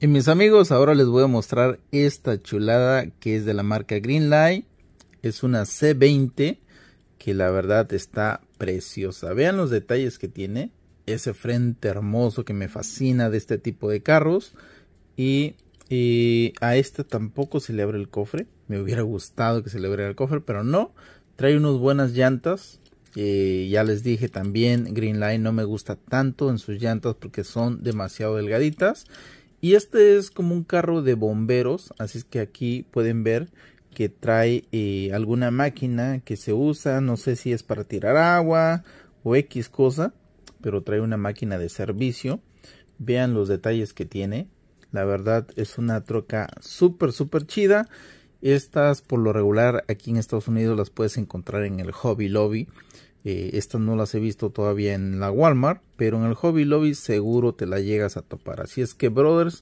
Y mis amigos, ahora les voy a mostrar esta chulada que es de la marca Greenlight. Es una C20 que la verdad está preciosa. Vean los detalles que tiene. Ese frente hermoso que me fascina de este tipo de carros. Y, a esta tampoco se le abre el cofre. Me hubiera gustado que se le abriera el cofre, pero no. Trae unas buenas llantas. Eh, ya les dije también, Greenlight no me gusta tanto en sus llantas porque son demasiado delgaditas y este es como un carro de bomberos, así es que aquí pueden ver que trae eh, alguna máquina que se usa, no sé si es para tirar agua o X cosa, pero trae una máquina de servicio. Vean los detalles que tiene. La verdad es una troca súper, súper chida. Estas por lo regular aquí en Estados Unidos las puedes encontrar en el Hobby Lobby. Eh, estas no las he visto todavía en la Walmart, pero en el Hobby Lobby seguro te la llegas a topar. Así es que, brothers,